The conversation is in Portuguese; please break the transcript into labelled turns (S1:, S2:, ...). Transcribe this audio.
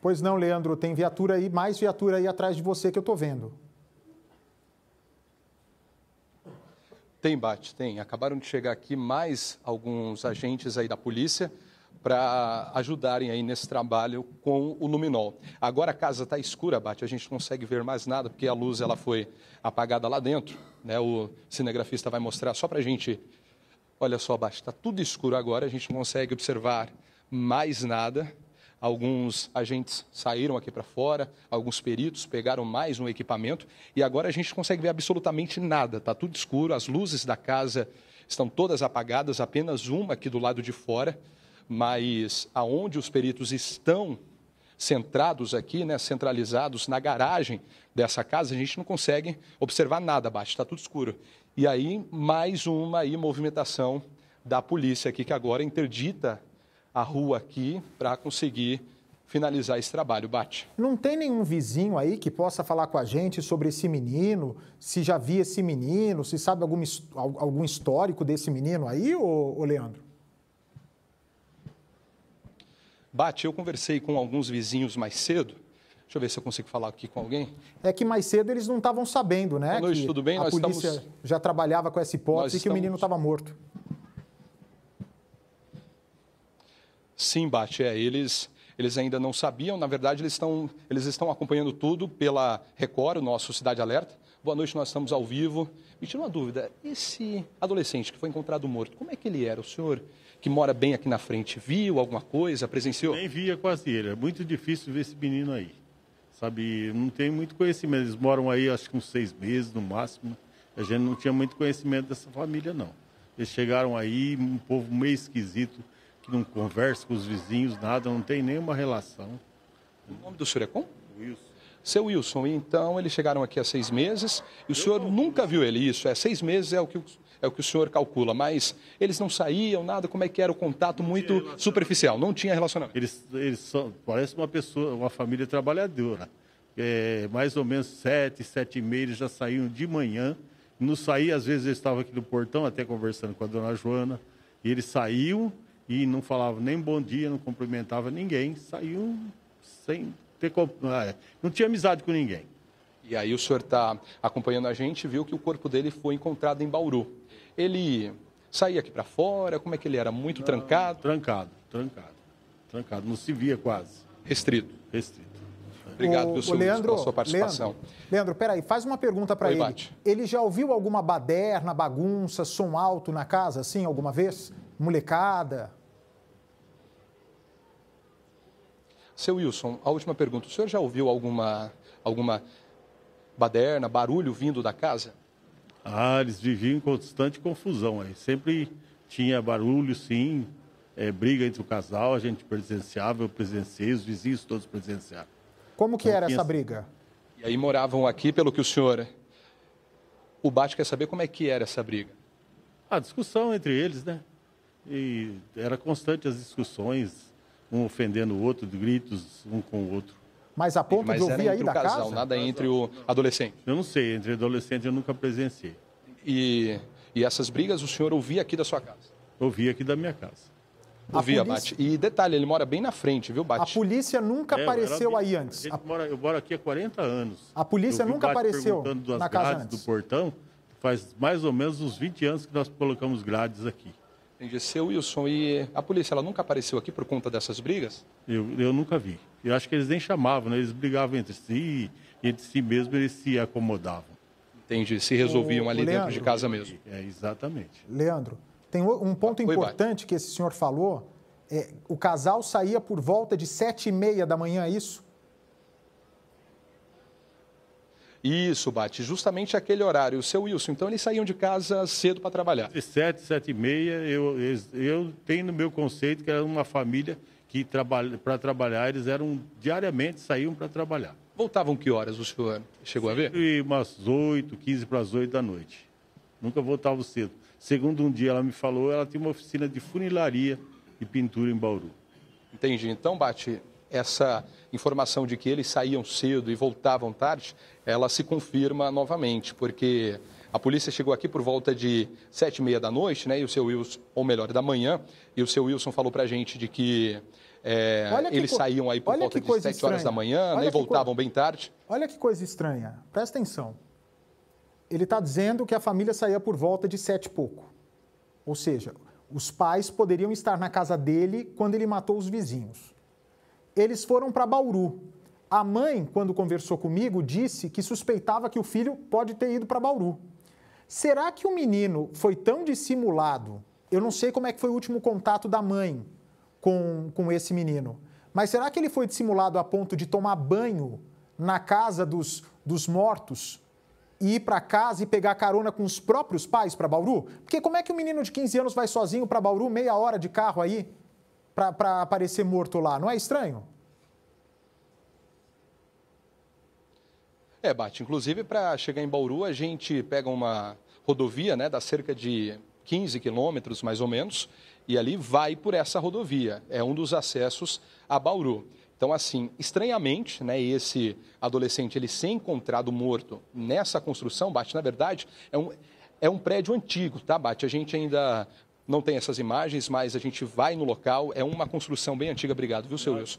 S1: Pois não, Leandro, tem viatura aí, mais viatura aí atrás de você que eu estou vendo.
S2: Tem, Bate, tem. Acabaram de chegar aqui mais alguns agentes aí da polícia para ajudarem aí nesse trabalho com o luminol. Agora a casa está escura, Bate, a gente não consegue ver mais nada porque a luz ela foi apagada lá dentro. Né? O cinegrafista vai mostrar só para a gente. Olha só, Bate, está tudo escuro agora, a gente não consegue observar mais nada alguns agentes saíram aqui para fora, alguns peritos pegaram mais um equipamento e agora a gente consegue ver absolutamente nada, está tudo escuro, as luzes da casa estão todas apagadas, apenas uma aqui do lado de fora, mas aonde os peritos estão centrados aqui, né, centralizados na garagem dessa casa, a gente não consegue observar nada abaixo, está tudo escuro. E aí mais uma aí movimentação da polícia aqui que agora interdita a rua aqui para conseguir finalizar esse trabalho, Bate.
S1: Não tem nenhum vizinho aí que possa falar com a gente sobre esse menino, se já vi esse menino, se sabe algum, algum histórico desse menino aí, ô, ô Leandro?
S2: Bate, eu conversei com alguns vizinhos mais cedo. Deixa eu ver se eu consigo falar aqui com alguém.
S1: É que mais cedo eles não estavam sabendo, né? Boa noite, que tudo bem? A Nós polícia estamos... já trabalhava com essa hipótese Nós e que estamos... o menino estava morto.
S2: Sim, Bate, é, eles, eles ainda não sabiam, na verdade, eles estão, eles estão acompanhando tudo pela Record, o nosso Cidade Alerta. Boa noite, nós estamos ao vivo. Me tira uma dúvida, esse adolescente que foi encontrado morto, como é que ele era? O senhor
S3: que mora bem aqui na frente, viu alguma coisa, presenciou? Nem via quase ele, é muito difícil ver esse menino aí. Sabe, não tem muito conhecimento, eles moram aí acho que uns seis meses no máximo. A gente não tinha muito conhecimento dessa família, não. Eles chegaram aí, um povo meio esquisito, não conversa com os vizinhos, nada, não tem nenhuma relação.
S2: O nome do senhor é como? Wilson. Seu Wilson, então eles chegaram aqui há seis meses e o Eu senhor nunca viu ele isso. É seis meses é o que o, é o que o senhor calcula, mas eles não saíam
S3: nada. Como é que era o contato? Muito superficial, não tinha relacionamento. Eles, eles são, parece uma pessoa, uma família trabalhadora. É, mais ou menos sete, sete e meia eles já saíam de manhã. Não saía, às vezes eu estava aqui no portão até conversando com a dona Joana. E eles saíam e não falava nem bom dia, não cumprimentava ninguém, saiu sem ter. Ah, é, não tinha amizade com ninguém. E aí o senhor está acompanhando a
S2: gente, viu que o corpo dele foi encontrado em Bauru. Ele saía aqui para fora, como é que
S3: ele era? Muito não, trancado? Trancado, trancado, trancado. Não se via quase. Restrito. Restrito.
S1: Obrigado, o, seu, Leandro, pela sua participação. Leandro, Leandro, peraí, faz uma pergunta para ele. Bate. Ele já ouviu alguma baderna, bagunça, som alto na casa, assim, alguma vez? Molecada?
S2: Seu Wilson, a última pergunta. O senhor já ouviu alguma, alguma baderna, barulho vindo da casa?
S3: Ah, eles viviam em constante confusão aí. Sempre tinha barulho, sim, é, briga entre o casal, a gente presenciava, eu presenciei, os vizinhos todos presenciaram.
S1: Como que então, era tinha... essa briga?
S3: E aí moravam aqui, pelo que o senhor...
S2: O Bate quer saber como é que era essa briga. A discussão entre eles, né?
S3: E era constante as discussões, um ofendendo o outro, gritos um com o outro.
S1: Mas a ponto Mas de ouvir aí da casal, casa? Nada entre
S3: o adolescente. Eu não sei, entre adolescente
S2: eu nunca presenciei. E, e essas brigas o senhor ouvia aqui da sua casa? Ouvia aqui da minha casa.
S1: ouvia, polícia...
S2: Bate. E detalhe, ele mora bem na frente, viu, Bate? A polícia nunca é, apareceu
S1: aí antes. A...
S3: Mora, eu moro aqui há 40 anos. A
S1: polícia nunca apareceu na casa antes. do
S3: portão. Faz mais ou menos uns 20 anos que nós colocamos grades aqui. Entendi. Seu Wilson, e a polícia ela nunca apareceu aqui por conta dessas brigas? Eu, eu nunca vi. Eu acho que eles nem chamavam, né? eles brigavam entre si, entre si mesmo eles se acomodavam. Entendi, se resolviam o, ali Leandro, dentro de casa mesmo. É, exatamente.
S1: Leandro, tem um ponto Foi importante vai. que esse senhor falou. É, o casal saía por volta de sete e meia da manhã, é isso?
S2: Isso, Bate, justamente aquele
S3: horário. O seu Wilson, então eles saíam de casa cedo para trabalhar. sete sete e meia, eu, eu tenho no meu conceito que era uma família que trabalha, para trabalhar, eles eram diariamente, saíam para trabalhar. Voltavam que horas o senhor chegou Sempre a ver? E umas oito quinze para as oito da noite. Nunca voltava cedo. Segundo um dia ela me falou, ela tinha uma oficina de funilaria e pintura em Bauru. Entendi. Então, Bate, essa
S2: informação de que eles saíam cedo e voltavam tarde, ela se confirma novamente, porque a polícia chegou aqui por volta de sete e meia da noite, né? E o seu Wilson, ou melhor, da manhã, e o seu Wilson falou pra gente de que é, eles co... saíam aí por Olha volta de sete estranha. horas da manhã né? e voltavam co... bem tarde.
S1: Olha que coisa estranha, presta atenção. Ele está dizendo que a família saía por volta de sete e pouco. Ou seja, os pais poderiam estar na casa dele quando ele matou os vizinhos eles foram para Bauru. A mãe, quando conversou comigo, disse que suspeitava que o filho pode ter ido para Bauru. Será que o menino foi tão dissimulado? Eu não sei como é que foi o último contato da mãe com, com esse menino. Mas será que ele foi dissimulado a ponto de tomar banho na casa dos, dos mortos e ir para casa e pegar carona com os próprios pais para Bauru? Porque como é que um menino de 15 anos vai sozinho para Bauru, meia hora de carro aí, para aparecer morto lá? Não é estranho?
S2: É, Bate. Inclusive, para chegar em Bauru, a gente pega uma rodovia, né, da cerca de 15 quilômetros, mais ou menos, e ali vai por essa rodovia. É um dos acessos a Bauru. Então, assim, estranhamente, né, esse adolescente, ele ser encontrado morto nessa construção, Bate, na verdade, é um, é um prédio antigo, tá, Bate? A gente ainda não tem essas imagens, mas a gente vai no local, é uma construção bem antiga. Obrigado, viu, seu Wilson?